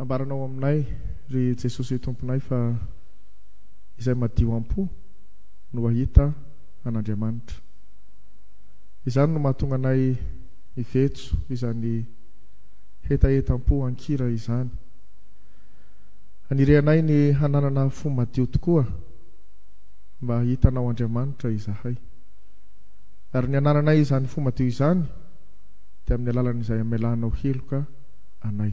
ambaranao aminay ry jesosy tomponay fa izay madio am-po no ahita an'ndriamanitra izany no mahatonganay ivetso izany hetahetam-po ankira izany anirehanay ny hanarana fo madio tokoa mba hahitanao andriamanitra izahay ary ny anaranay izany fo madio izany de amin'ny alalan'izay amelanao heloka anay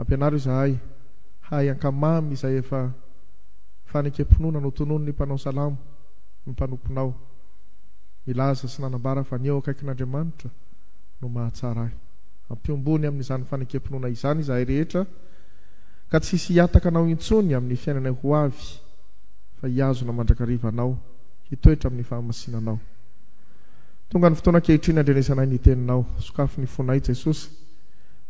ampianary zahay hay ankamamy izay efa fanekepinona no tonony ny mpanao salamo ny panoponao milaza sy nanambarafanyeo akaiky n'andriamanitra no mahatsaraay ampiombony amin''zany fankepnona izany zahay rehetra ka tsisy atakaanao intsony amin'ny fiainanay ahokafony fonayjesosy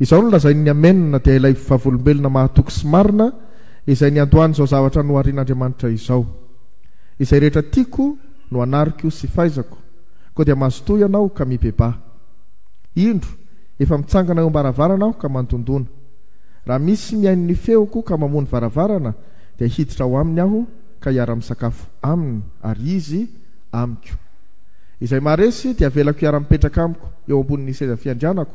izao no lazai 'ny amenina dia ilay avolombelona mahatoky sy marina izay nyandoanyzao zavatra noarin'andriamaitraoeianbaaaaa aokmisy iainy eoko k aony na hiiro ay ao iar-misakafo ayiay aey di velako iara-mipetraka amiko eoambon'ny sezafiandrianako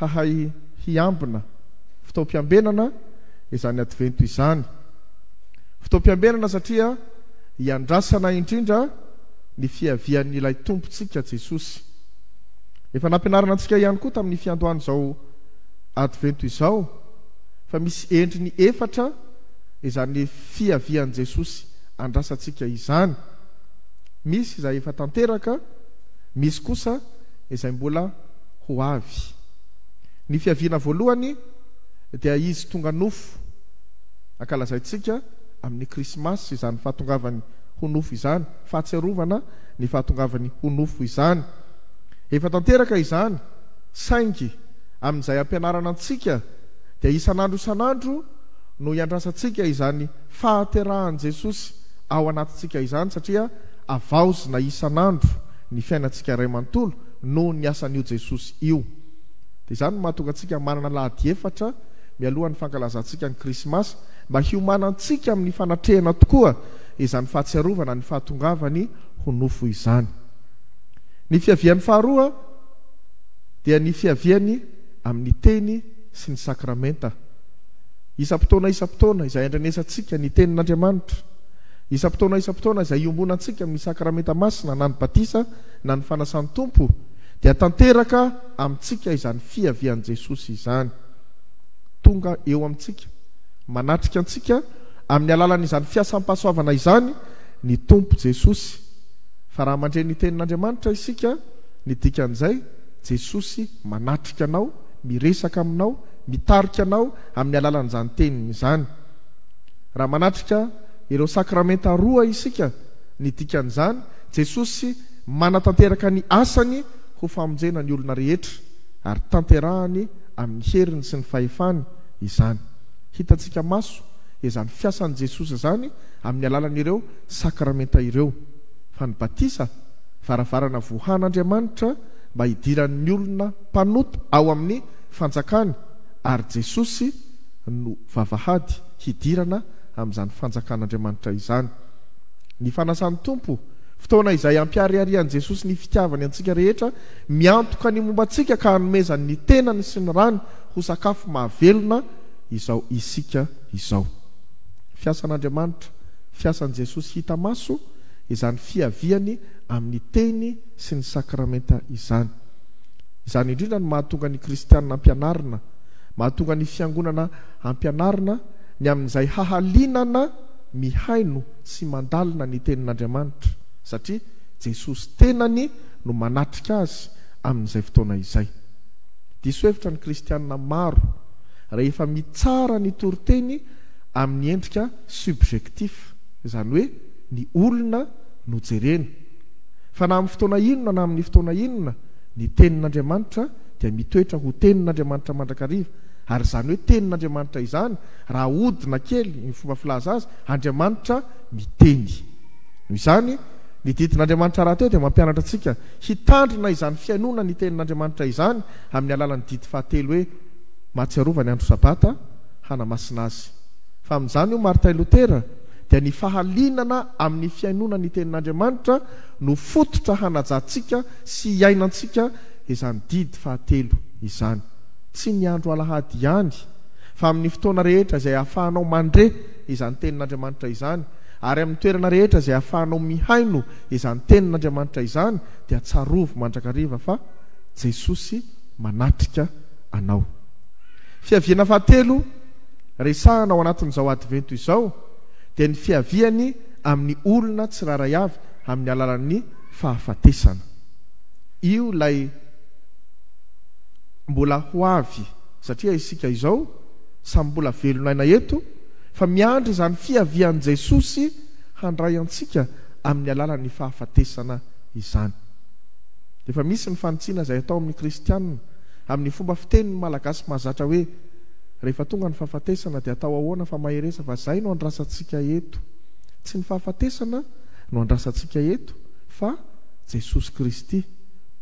hahay hiambina fitaom-piambenana izany adivento izany fitaompiambenana satria iandrasana indrindra ny fiavian'ny ilay tompotsika jesosy efa nampianarana atsika ihany koa tamin'ny fiantoanaizao adi vento izao fa misy endri ny efatra izany fiavian'n'i jesosy andrasantsika izany misy izay efa tanteraka misy kosa izay mbola ho avy ny fiaviana voalohany dia izy tonga nofo ankalazaintsika amin'ny krismasy izany fahatongavany ho nofo izany fahatsearovana ny fahatongavany ho nofo izany efa tanteraka izany saingy amin'izay ampianarana antsika dia isan'andro isan'andro no iandrasantsika izany fahaterahan'i jesosy ao anatitsika izany satria avaozina isan'andro ny fiainatsika rayamanontolo noho ny asan'io jesosy io izanymahatongatsika manana lahadi efatra mialohany fankalazantsika ny krismasy mba hiomanantsika amin'ny fanatrehana tokoa izanyfahatsiarovana nyfahaongaynhaaonizayobonantsika amin'ny sakramenta masina na ny batisa na ny fanasany tompo dia tanteraka amintsika izany fiavian'jesosy izany tonga eoaitsika aaikatsika amin'ny alalan'izany fiasampahasoavana izany ny tompo jesosy fa rahamandre ny tenin'anriamanitra isika n dikan'zay jesosy manatrikaanao miresaka aminao mitarikanao amin'ny alalan'zanyteninyizany rahamanatrika ireo sakramenta roa isika nydikan'izany jesosy mana tanteraka ny asany kofamonjena ny olona rehetra ary tanterahany amin'ny heriny sy ny fahefaany izany hitatsika maso izany fiasan'ny jesosy izany amin'ny alalan'ireo sakramenta ireo fa ny batisa varavarana vohan'andriamanitra mba hidirana'ny olona mpanoto ao amin'ny fanjakany ary jesosy no vavahady hidirana amin'izany fanjakan'andriamanitra izany ny fanasan'ny tompo fotoana izay ampiariarian'i jesosy ny fitiavany antsika rehetra miantoka ny mombatsika ka hanomezany ny tenany sy ny rany ho sakafo mahavelona zan'adiaatra fiasan' jesosy hita maso izany fiaviany amin'ny teny sy ny sakramenta izany izany indrindra no mahatonga ny kristianinaampianarina mahatongany fiangonana ampianarina ny amin'izay hahalinana mihaino sy mandalina ny tenin'andriamanitra satria jesosy tenany no manatrika azy amin'izay fotoana izay diso hevitra ny kristianina maro raha efa mitsara ny toriteny amin'ny endrika subjectif izany hoe ny olona no jerena fa nah amin'ny fotoana inona na amin'ny fotoana inona ny tenin'andriamanitra dia mitoetra ho tenin'andriamanitra mandrakariva ary izany hoe tenin'andriamanitra izany raha odina kely ny fomba filaza azy andriamanitra miteny izany ny didin'andriamanitra rahateo di mampianatra asika hitandrina izany fiainona ny tenin'andriamanitra izany amin'ny alalan'ny did ahatel hoeaytai fa amn'zany o martaylotera dia ny fahalinana amin'ny fiainonany tenin'andriamanitra no fototra hanajatsika sy iainantsika izanydid haeizny tsy ny andro alahady hany fa amin'ny fotoana rehetra zay ahafahanao mandre izany tenin'andriamanitra izany ary amin'ny toerana rehetra zay ahafahanao mihaino izany tenin'andriamanitra izany di tsarovo mandrakaiva fa jesosy anakiaviana hate shanao anatin''izao adiento izao dia ny fiaviany amin'ny olona tsi raharay avy amin'ny alalan'ny faymbola hoa saiskzao saby mbola velonaiaeto fa miandry izany fiavian' jesosy handray atika amn'nyalala'ny fahafatesana izany efa misy ny fantsina zay atao amin'y kristiaa amin'ny fomba fiteniny malagasy mahazatra hoe rehefatonga ny fahafatesana d ataoaanfaahea fa zay noaaaiaettsy nyfahafatesaanoaaaikaeto fa jesosy kristy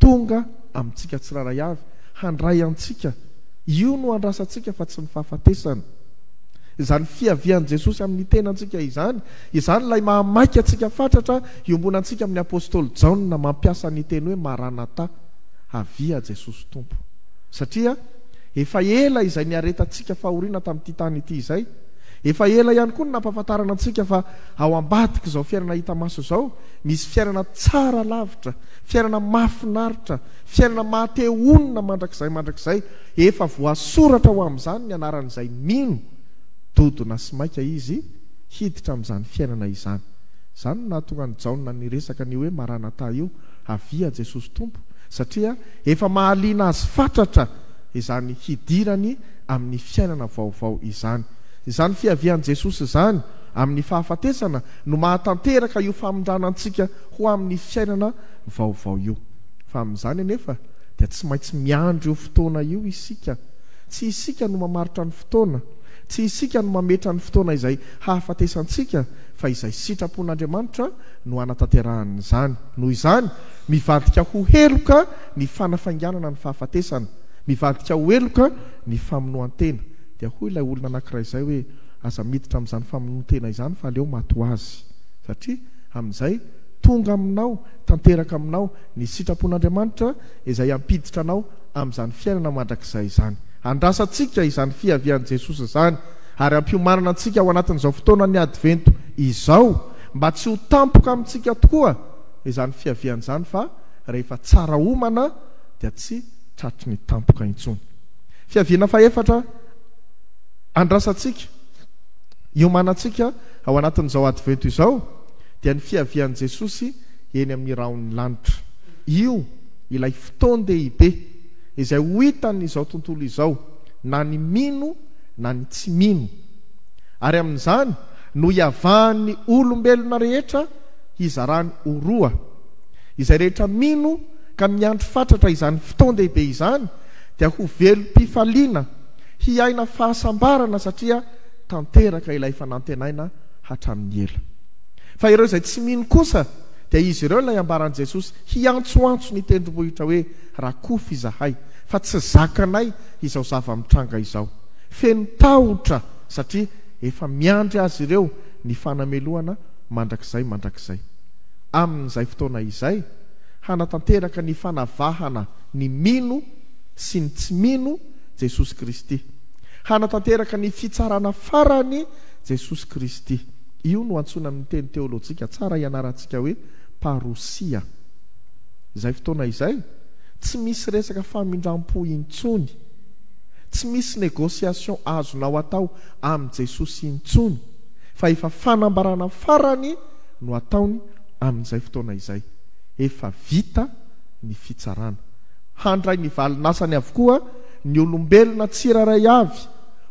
tonga amintsika tsiraray avy handray antsika io no andrasantsika fa tsy ny fahafatesana izany fiavian'i jesosy amin'ny tena antsika izany izany lay mahamaky atsika fatatra iombonantsika amin'ny apôstoly jao mampiasanteny hoe esostomsia e ela izay naetsika aoina tam'tti zayeela ihany kony nampahafantarna atsika fa ao ambadika zao fiainana hita maso zao misy fiainana tsara lavitra fiainana mahafinaritra fiainana mahateonina mandrakizay mandrakzay efa voasoratra ho am'izany ny anaran'izay mino aia ihiitr zyiainana inyonahtongaa eakai hoeaanat ioaiajesosy tompo satria efa mahalina azy fatratra izany hiirany amin'ny fiainana vaoao izany izany fiavianjesosy zany amin'ny fahafatesana no mahatanteraka io famindranaatsika ho amin'ny fiainana aoao iot aintsy miandro ootona io itsy isika no mamaritra ny fotoana tsy isika no mametra ny fotoana izay aae faizay sitrapon'andriamanitra no anataterahan'zany noho izany mivadika ho heloka ny fanafainganana ny fahafatesana mivadika ho eloka ny famonoatenaoayoln akzayoazidira 'zanyaooatenaznyeoazay tonga aminao tanteraka aminao ny sitrapon'andriamanitra izay ampiditra anao am'izany fiainana mandrakzay zany andrasantsika izany fiavian' jesosy zany ary ampiomanana atsika ao anatin'izao fotoana ny advento izao mba tsy ho tampoka amintsika tokoa izany fiavian'zany fa rehefa tsara omna dia tsy rar nytok itoaa'zaoentzny fiaian'jesosy eny a''i iayfotondeibe izay ho hitanyizao tontolo izao na ny mino na ny tsy mino ary amin'izany no hiavahany olombelona rehetra hizarany oroa izay rehetra mino ka miandro fatratra izany fotondehibe izany dia ho velom-pifaliana hiaina fahasambarana satria tanteraka ilay fanantenaina hatramin'ny elo fa ireo izay tsy mino kosa dia izy ireo ilay ambaran'i jesosy hiantsoantso ny tendrombohitra hoe rakofy izahay fa tsy zakanay izao zavamitranga izao fenotahotra satria efa miandry azy ireo ny fanamelohana mandrakizay mandrakzay amin'izay fotoana izay hanatanteraka ny fanavahana ny mino sy ny tsy mino jesosy kristy hanatanteraka ny fitsarana farany jesosy kristy io no antsona amin'ny teny teolôjika tsara hianarantsika hoe parosia izay fotoana izay tsy misy resaka famindram-po intsony tsy misy negosiation azonao atao amin'ny jesosy intsony fa efa fanambarana farany no ataony amin'izay fotoana izay efa vita ny fitsarana handray ny valinasany avokoa ny olombelona tsira ray avy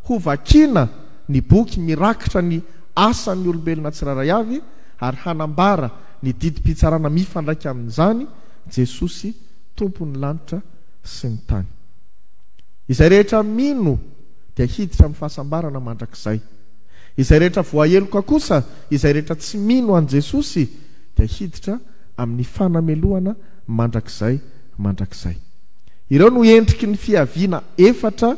hovakiana ny boky mirakitra ny asan'ny olombelona tsiraray avy ary hanambara ny didim-pihtsarana mifandraika amin'izany jesosy tompony lanitra sy ny tany izay rehetra mino dia hiditra amin'ny fahasambarana mandrakzay izay rehetra voaheloka kosa izay rehetra tsy mino an' jesosy dia hiditra amin'ny fanameloana mandrakzay mandrakzay ireo no endriky ny fiaviana efatra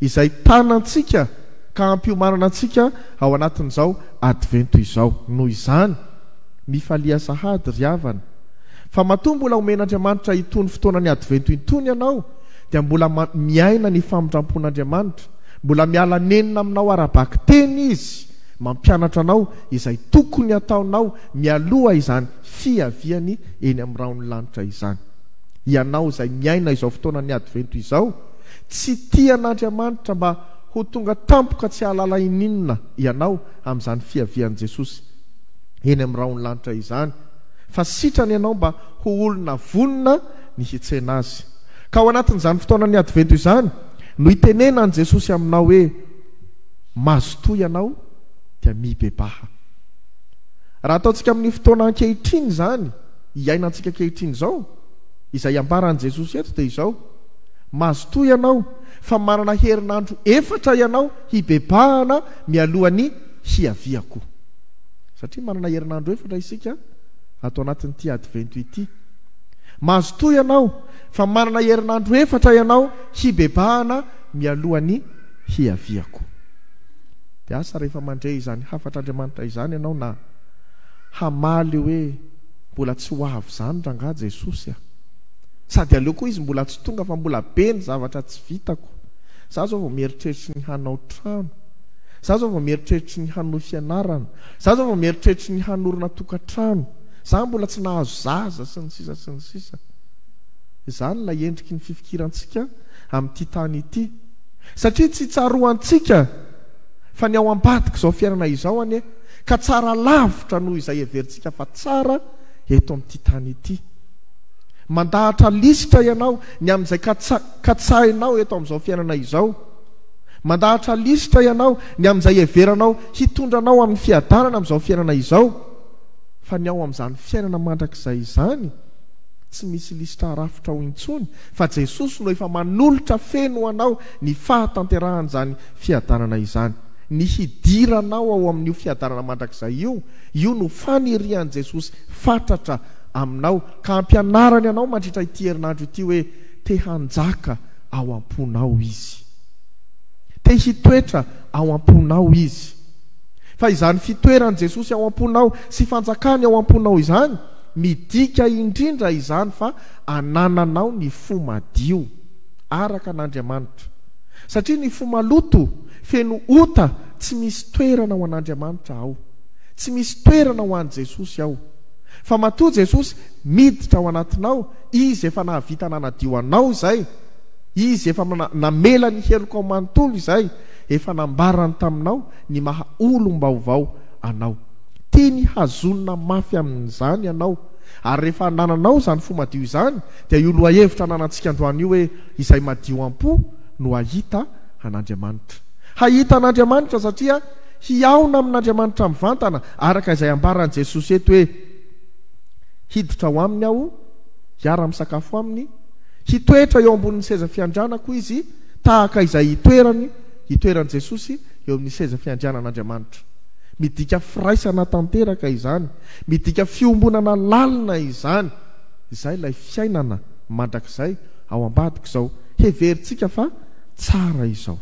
izay tanantsika ka ampiomanana atsika ao anatin'izao advento izao noho izany mifalia sahady ry avana fa matoa mbola omen'andriamanitra ito ny fotoana ny advento intony ianao dia mbola miaina ny famindram-pon'andriamanitra mbola mialanenina aminao arabak teny izy mampianatra anao izay tokony ataonao mialoha izany fiaviany eny amin'ny raon'ny lanitra izany ianao izay miaina izao fotoana ny advento izao tsy tian'andriamanitra mba ho tonga tampoka tsy ahalala ininona ianao amin'izany fiavian' jesosy eny amn'ny raha onylanitra izany fa sitrany ianao mba ho olona vonina ny hitsena azy ka ao anatin'izany fotoana ny adyvento izany no itenena an' jesosy aminao hoe mazotoa ianao dia mibebaha raha ataontsika amin'ny fotoanan-kehitriny zany iaina antsika kehitriny izao izay ambaran' jesosy eto de izao mazotoa ianao fa manana herinandro efatra ianao hibebahana mialohany hiaviako satria manana herinandro efatra isika ato anatin'ty ady ventoyty mahazo to ianao fa manana herinandro efatra ianao hibebahana mialohan'ny hiaviako as ehefmandre zany afatr'andriamanitra izany ianao na hamaly hoe mbola tsy hoav zany drangah jesosya sadyaleokoa izy mbola tsy tonga fa mbola be ny zatra tsy vao z ao va mieritreritry ny hanaotrano z ao vamierireritry ny hanofina za zao va mieritreritry ny hanorinatokatrano za mbola tsy nahazozaza snyendrk ia tsy tsaoasika ny aoaik aofiainana izaoany ka tsara lavitra noho izay everitsika fa tsara etoam'tyty mandahatra listra ianao ny amin'izay -katsainao eto ami'izao fiainana izao mandahatra listra ianao ny amin'izay everanao hitondranao amin'ny fiadanana am'izao fiainana izao fa ny ao amin'izany fiainana mandrakizay izany tsy misy listra rafitra ao intsony fa jesosy no efa manolotra feno anao ny fahatanterahan'zany fiadanana izany ny hidiranao ao amin''io fiadanana mandrakzay io io no fanirian' jesosy fatratra aminao ka ampianarany ianao mandritra itiherinandro ity hoe te hanjaka ao am-ponao izy te hitoetra ao am-ponao izy fa izany fitoeran'i jesosy ao am-ponao sy fanjakany ao am-ponao izany midika indrindra izany fa anananao ny fomadio arak' an'andriamanitra satria ny fomaloto feno ota tsy misy toerana ho an'andriamanitra ao tsy misy toerana aho an' jesosy aho fa matoa jesosy miditra ao anatinao izy efa nahavita na anadio anao izay izy efa namela ny heloka ao manontolo izay efa nambarany taminao ny maha olombaovao anao tia ny hazonina mafy amin'izany anao ary rehefa nananao izany fo madio izany dia iolo ahevitra nanantsika androan'io hoe izay madio am-po no ahita an'andriamanitra hahita an'andriamanitra satria hiaona amin'andriamanitra mi vantana araka izay ambaran'i jesosy eto hoe hidotra aho aminy aho hiara-misakafo aminy hitoetra eo ambonin'ny seza fiandrianako izy tahaka izay hitoerany hitoeran' jesosy eo amin'ny seza fiandrianan'andriamanitra midika firaisana tanteraka izany midika fiombonana lalina izany izahy lay fiainana mandrakzay ao ambadika izao heverintsika fa tsara izao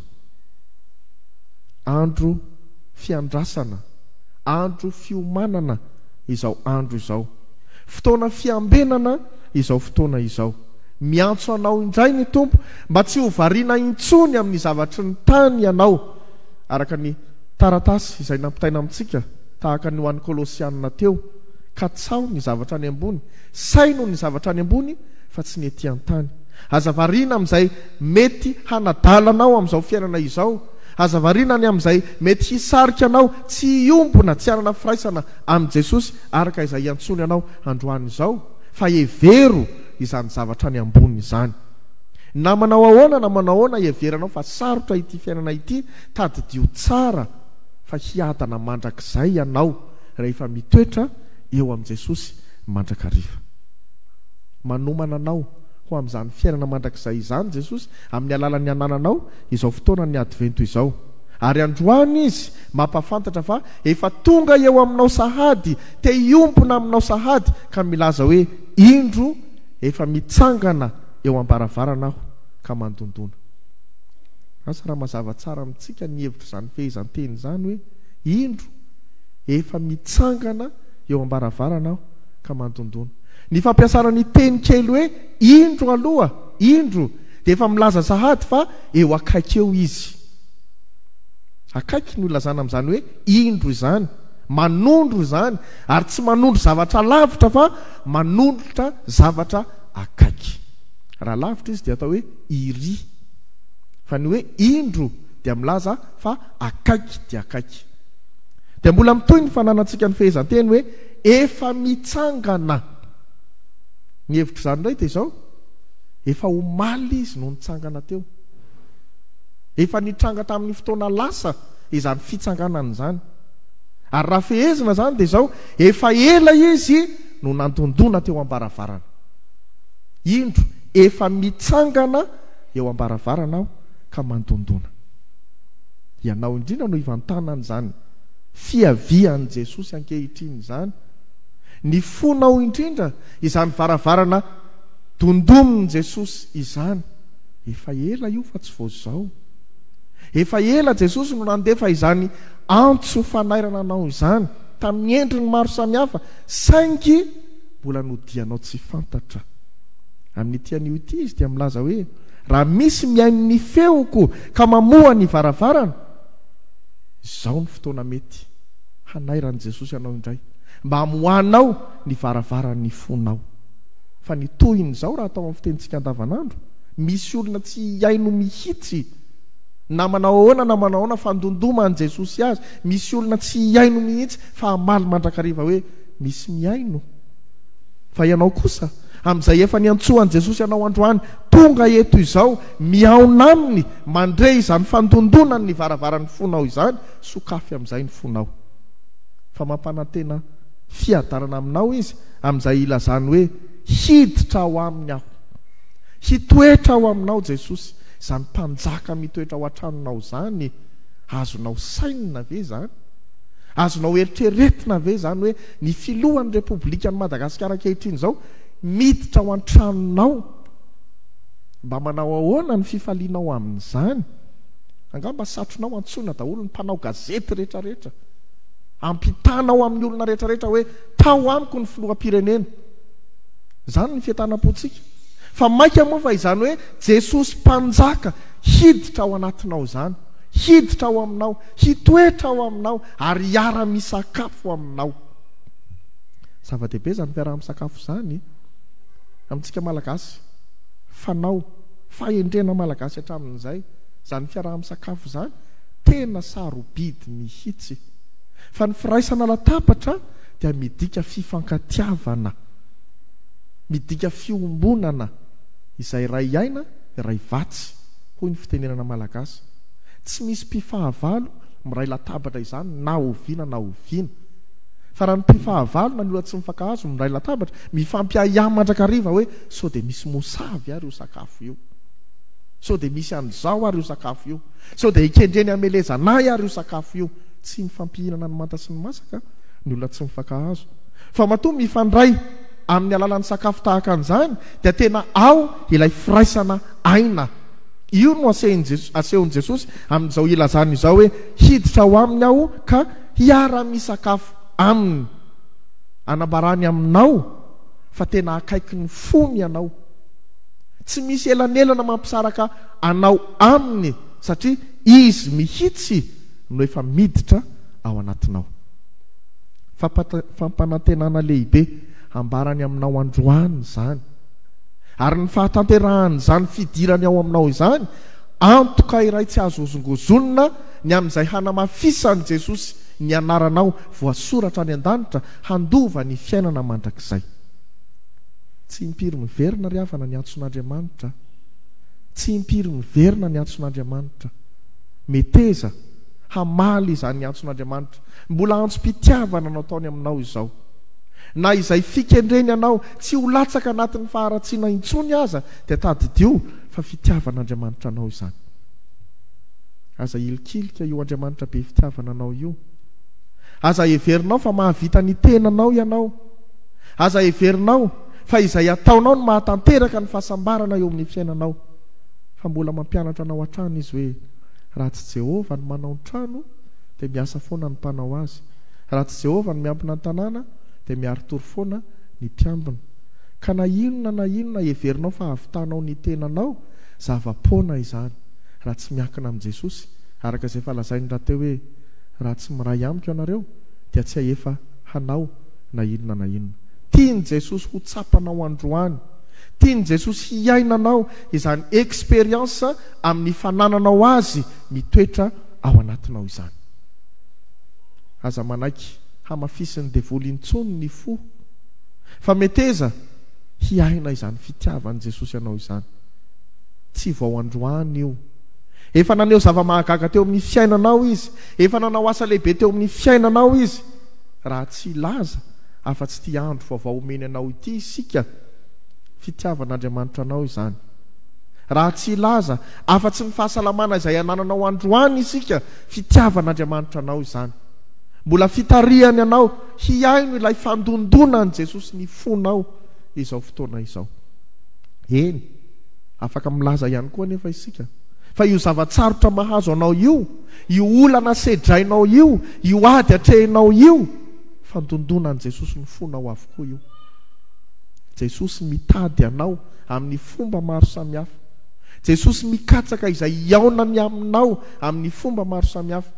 andro fiandrasana andro fiomanana izao andro izao fotoana fiambenana izao fotoana izao miantso anao indray ny tompo mba tsy hovariana intsony amin'ny zavatry ny tany ianao araka ny taratasy izay nampitaina amintsika tahaka ny oan'ny kôlôsianna teo ka tsao ny zavatra any ambony sainoho ny zavatra any ambony fa tsy ny etỳan-tany azavariana amin'izay mety hanadalanao amin'izao fiainana izao hazavarina ny amin'izay mety hisarika anao tsy ombona tsy anana firaisana amin'i jesosy araka izay iantsony ianao androana izao fa evero izany zavatra ny amboniny izany namanao ahoana namanao ahoana evera anao fa sarotra ity fiainana ity tadydio tsara fa hiatana mandrakizay ianao rehefa mitoetra eo amin'i jesosy mandrakarifa manomana anao amin'izany fiairana mandrakizay izany jesosy amin'ny alalan'ny anananao izao fotoana ny adivento izao ary androany izy mampafantatra fa efa tonga eo aminao sahady teiombona aminao sahady ka milaza hoe indro efa mitsangana eo ambaravarana aho ka mandondoana asa raha mazava tsara amintsika ni hevitra izany fehizanteny zany hoe indro efa mitsangana eo ambaravarana aho ka mandondona ny fampiasanan'ny teny kely hoe indro aloha indro de efa milaza zahady fa eo akaikeo izy akaiky ny olonazany amin'izany hoe indro izany manondro zany ary tsy manondro zavatra lavitra fa manondrotra zavatra akaiky raha lavitra izy di atao hoe iry fa ny hoe indro di milaza fa akaiky di akaiky dia mbola mitoy ny fananantsika ny fehezan'nteny hoe efa mitsangana ny hevitr' izany indray dea zao efa homaly izy no nitsangana teo efa nitranga tamin'ny fotoana lasa izany fitsanganany izany ary raha fehezina zany de zao efa ela izy no nandondona teo ambaravarana indro efa mitsangana eo ambaravarana aho ka mandondona ianao indrindra no ivantanany zany fiavian'n' jesosy ankehitrny izany ny fonao indrindra izany varavarana dondominy jesosy izany efa ela io fa tsy vao zao efa ela jesosy no nandefa izany antso fanairana anao izany tamin'ny endri ny maro samihafa saingy mbola nodianao tsy fantatra amin'nytian'io ity izy dia mlaza hoe raha misy miainy'ny feoko ka mamoha ny varavarana izaho ny fotoana mety hanairan'i jesosy anao indray boanao n varaany fonaothn'o rahaato amy fitentsik d misy olona tsy iaino mihitsy namanao ahoana namanao aoana fandondoman' jesosy azy misy olona tsy iaino mihitsy fa amaly mandraki oisy mai a'izay efa ny antsoan jesosy anao adroany tonga eto izao miaona aminy mandre izany fandondonan ny varavaran'ny fonao izany sokafy am'zay ny fonaof mampanatena fiatarana aminao izy amin'izay ilazany hoe hiditra ao aminy aho hitoetra ao aminao jesosy za ny mpanjaka mitoetra ao an-tranonao zany azonao sainna ve zany azonao eritreretina ve zany hoe ny filohany repoblika ny madagasikara akehitrian' izao miditra ao an-tranonao mba manao ahoana ny fifalianao amin'izany angamba satronao antsoana daholo ny mpanao gazety rehetrarehetra ampitanao amin'ny olona rehetrarehetra hoe tao amiko ny filohampirenena zany ny fiatanam-potsika fa maika moafa izany hoe jesosy mpanjaka hiditra ao anatinao zany hiditra ao aminao hitoetra ao aminao ary iara-misakafoaiayzanyfhakafo zanytena aoi mihitsy fa ny firaisana latabatra dia midika fifankatiavana midika fiombonana izay ray aina ayvts hoy ny fitneanaalaga tsy misy pifahavalo miray latabatra izany na oviana na oiana fa raha ny mpifahavalo nanora tsy mifakahazo mray latabatra mifampiayamandrakai hoe so de misy mosav ary oka i so de misy an'zao ary osakafo io so de ikendreny amlezanay ary o sakafo io tsy mifampihinana ny mantasy ny masaka ny olona tsy mifakahazo fa mato my ifandray amin'ny alalan'ny sakafo tahaka an'izany dia tena ao ilay firaisana aina io no asehnje asehon'i jesosy amin'izao ilazany izao hoe hiditra ao aminy ao ka hiaramisakafo aminy anambarany aminao fa tena akaiky ny fomy ianao tsy misy elanelana mampisaraka anao aminy satria izy mihitsy no efa miditra ao anatinao famfampanantenana lehibe ambarany aminao androanny zany ary ny fahatanterahany izany fidirany ao aminao izany antoka iray tsy azoozongozonina ny amin'izay hanamafisan'i jesosy ny anaranao voasoratra any an-danitra handova ny fiainana mandrakzay tsy ipiry miverina ry avana ny atson'andriamanitra tsy mpiry miverina ny atson'andriamanitra meteza hamaly zay antson'andriamanitra mbola antso pitiavana nao ataony aminao izao na izay fikendreny anao tsy ho latsaka anatin'ny faharatsiana intsony aza d taddio fa fitiavan'andriamanitra anaonazilkilika ioadriamatra befitiaana noio aza everinao fa mahavita ny tenanao ianao aza everinao fa izay ataonao no mahatanteraka ny fahasambarana eo amin'ny fiainanao fa mbola mampianatra anao a-trany izy hoe raha tsy jehovah ny manaontrano dia miasa foana ny mpanao azy raha tsy jehovah ny miampina ny tanàna dia miaritoro foana ny mpiambina ka na inona na inona heverinao fa avytanao ny tenanao zavapoana izany raha tsy miakina amin' jesosy araka izay fa lazainy rateo hoe raha tsy miray amiko anareo dia atsy a efa hanao na inona na inona tiany jesosy ho tsapanao androany tiany jesosy hiainanao izany eksperiansa amin'ny fanananao azy mitoetra ao anatinao izany aza manaiky hamafisiny devoliintsony ny fo fa meteza hiaina izany fitiavan'i jesosy ianao izany tsy vaoandroany io efa naneo zava-mahagaga teo amin'ny fiainanao izy efa nanao asa lehibe teo amin'ny fiainanao izy raha tsy laza afa-tsy ti andro faovao omeny anao ity isika fitiavan'andriamanitra anao zany raha tsy laza afa-tsy ny fahasalamana izay anananao androany isika fitiavan'andriamanitra anao zany mbola fitarihany anao hiaino ilay fandondona an' jesosy ny fonao izao fotoana izao eny afakmilaz ihanyko nefaiska fa io zavatsarotra mahazo anao io io olana sedrainao io io ady atrehinao io fandondonan' jesosy ny fonao avoko io jesosy mitady anao amin'ny fomba maro sami hafa jesosy mikatsaka izay aonany aminao amin'ny fomba maro samihafa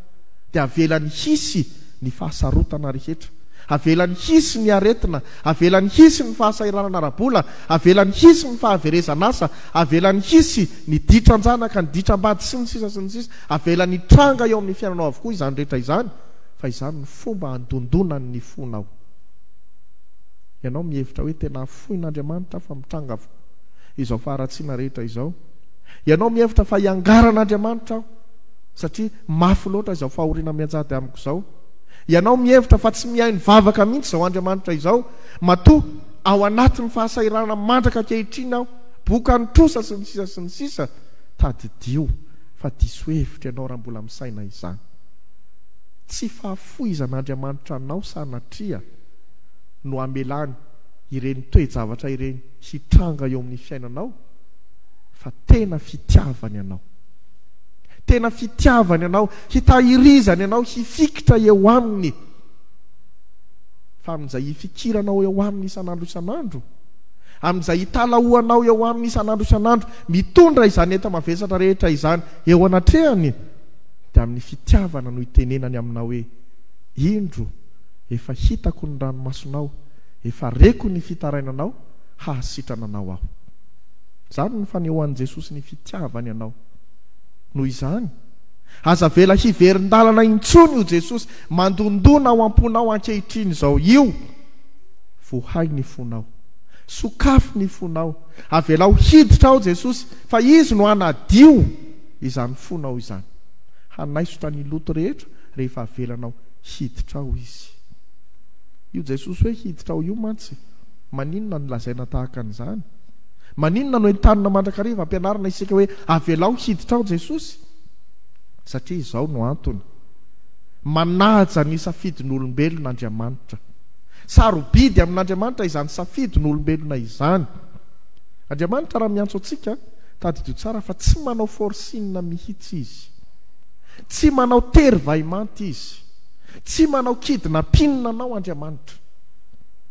dia avelan'ny hisy ny fahasarotana rehetra avelan'ny hisy ny aretina avelan'ny hisy ny fahasairanana rabola avelan'ny hisy ny fahaverezana asa avelan'ny hisy ny ditra njanaka ny ditram-bady sy ny sisa sy ny sisa avelan'ny tranga eo amin'ny fiainanao avokoa izanyrehetra izany fa izany ny fomba andondonan ny fonao ianao mihevitra hoe tena afohin'andriamanitra of itangaao faatina ehira ao ianao miheitra fa iangaan'andriamaitraho aia f oaa aooinaoanao mihevitra fa tsy miaino vaka mihintsy zao adriamaniraizao mato ao anatiny fahasairana mandraka kehitriny aho boka nytrosa sy ny sisa sy ny sisoeioaotsy fafo izan'andriamanitra nao sanatria no amelany ireny toe javatra ireny hitranga eo amin'ny fiainanao fa tena fitiavany anao tena fitiavany anao hitahirizany ianao hifikitra eo aminy fa amin'izay ifikiranao eo aminy isan'andro isan'andro amn'izay italaoanao eo aminy isan'andro isan'andro mitondra izany eta mavesatra rehetra izany eo anatrehany de amin'ny fitiavana no itenenany aminao oe indro efa hitako ny ranomasonao efa reko ny fitarainanao hahasitrananao ao zany ny fanehoan'n' jesosy ny fitiavany anao noho izany azavela hiverindalana intsony io jesosy mandondona ao amponao ankehitrin' zao io vohay ny fonao sokafo ny fonao avelao hiditra ao jesosy fa izy no anadio izany fonao izany hanaisotra ny loto rehetra rehefa avelanao hiditra ao izy io jesosy hoe hiditra ao io mantsy maninona nylazai natahaka an'izany maninona no entanina mandrakariva ampianarana isaka hoe avlao hiditra ao jesosy satria izao no antony manaja ny safidin'olombelonaandriamanitra sarobidy amin'andriamanitra izany safidy n'olombelona izany andriamanitra raha miantso atsika tadidiotsara fa tsy manao forsinna mihitsy izy tsy manao teryvay maty izy tsy manao kidina mpinina anao andriamanitra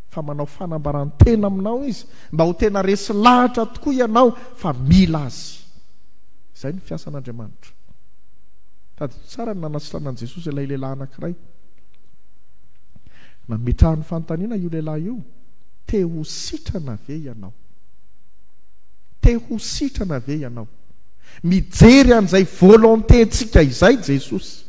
fa manao fanambarantena aminao izy mba ho tena resy lahatra tokoa ianao fa mila azy izay ny fiasan'andriamanitra sady tsara no nanasitranan'i jesosy alay lehilahy anankiray na mitrahano fantaniana io lehilahy io te ho sitrana ve ianao te ho sitrana ve ianao mijery an'izay volonté ntsika izay jesosy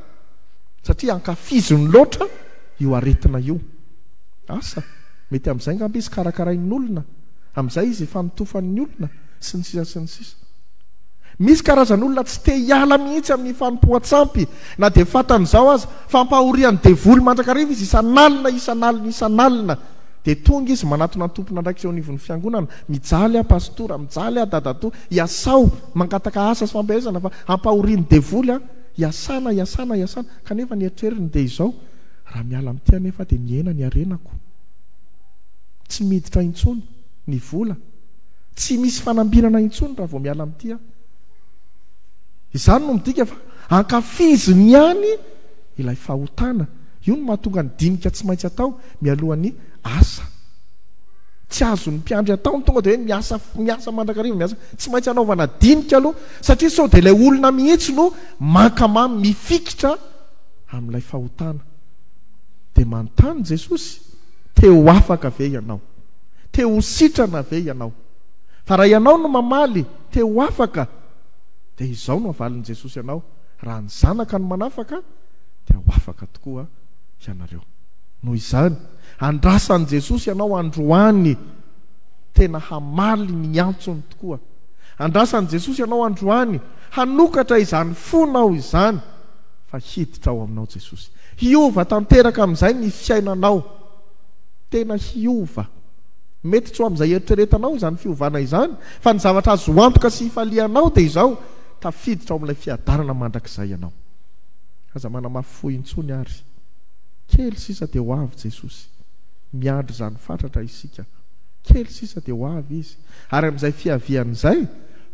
satria ankafizo ny loatra oeiaygmb iayian'olona tsy tehala mighitsy amin'ny fanimpoatsampy na defatan'zao azy fampahoriany devoly manakariv izy isanalina isalinaiainadgizyatatompona nrakyo'nyoaa miay patora ijaly dadato sanatkasay ampiarana fa ampahoriany devolya iasana iasana iasana kanefa niatreriny dea izao raha miala mtya nefa dia miena ny arenako tsy miditra intsony ny vola tsy misy fanambinana intsony raha vao miala mn'tya izany no midika fa ankafiziny hany ilay fahotana io no mahatonga ny dinika tsy maintsy atao mialohan'ny asa tsy azony mpiandry ataony tonga de hoe miasa manaka rivamiasa tsy maintsy anaovanadinika aloha satria sao de ilay olona mihitsy no makamamy mifikitra am'ilay fahotana de manotany jesosy teho afak ave inao teho sitrana ave ianao fa raha ianao no mamaly te ho afaka de izaho no avalin'n'i jesosy ianao raha ny zanaka no manafaka de ho afaka tokoa ianareo noho izany andrasan' jesosy ianao androany tena hamaly ny antsony tokoa andrasan' jesosy ianao androany hanokatra izany fonao izany fa hiditra ao aminao jesosy hiova tanteraka am'izay ny fiainanao tena hiova mety tso am'izay eritreretanao zanyfona izany fa ny zavatra azoantoka sy ifalianao de izao tfditraoles miandry zany fatratra isakely sisa di ho av izy ary am'izay fiavian'izay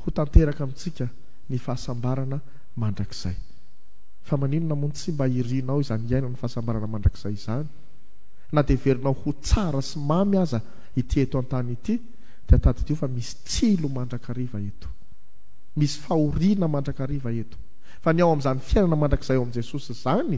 ho tanteraka amintsika ny fahasambaana mandrakzayfa anona mon tsy mba iinao zany iaina ny fahasambaana mandrakzay zany na de verinao ho tsara sy mamy aza ity eto an-tanyity ditaditio fa misy tsilo mandrakaia eto misy faona manrakariva eto fa ny ao am'izany fiainana mandrakzay ao amn' jesosy zany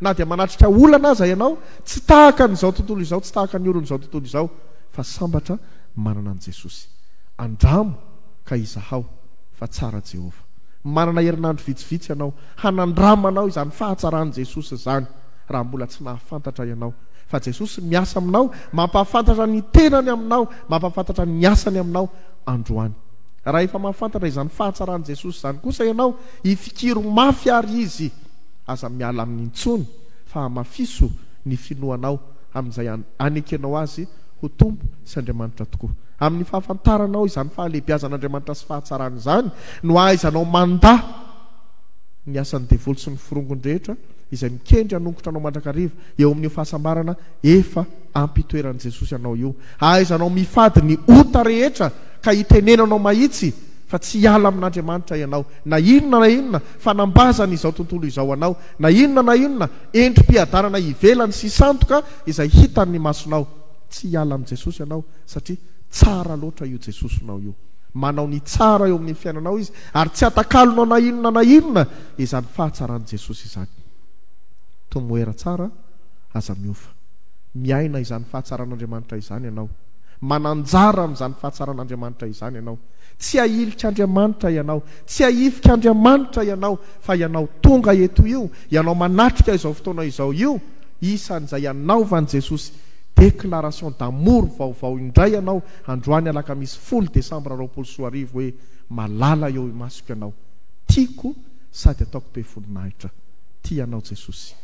na dia manatrika olana aza ianao tsy tahaka n'izao tontolo izao tsy tahaka ny olon'zao tontolo izao fa sambatra manana n' jesosy andramo ka izahao fa tsara jehovah manana herinandro vitsivitsy ianao hanandrama anao izany fahatsaran' jesosy zany raha mbola tsy mahafantatra ianao fa jesosy miasa aminao mampahafantatra ny tenany aminao mampahafantatramy asany aminao andro any raha efa mahafantatra izany fahatsaran' jesosy zany kosa ianao ifikiromafy ary izy aza miala amin'nyntsony fa amafiso ny finoanao amin'izay a anekenao azy ho tompo sy andriamanitra tokoa amin'ny fahafantaranao izany fahalehibiazan'andriamanitra sy fahatsarana izany no aaizanao manda ny asan'ny devoly sy nyfirongon rehetra izay mikendry hanongotra anao mandrakariva eo amin'io fahasambarana efa ampitoeran'i jesosy ianao io aaizanao mifady ny ota rehetra ka hitenenanao mahitsy fa tsy iala amin'n'andriamanitra ianao na inona na inona fanambazany izao tontolo izao anao na inona na inona endrom-piadarana ivelany sy santoka izay hitanny asonao tsy alamjesosy anaoa oeosnaanao ny tsara eo amin'ny fiainanao izy ary tsy atakalonao na inona na inona izany fahatsarnjesos 'dajaramn'izany fahatsaran'andriamanitra izany ianao tsy ailik'andriamanitra ianao tsy aivikaandriamanitra ianao fa ianao tonga eto io ianao manatrika izao fotoana izao io isan'izay ianao vany jesosy declaration damouro vaovao indray ianao androany alaka misy folo decembre rpol so arivo hoe malala eo masoko ianao tiako sady ataoko toe foninahitra tya ianao jesosy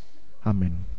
amen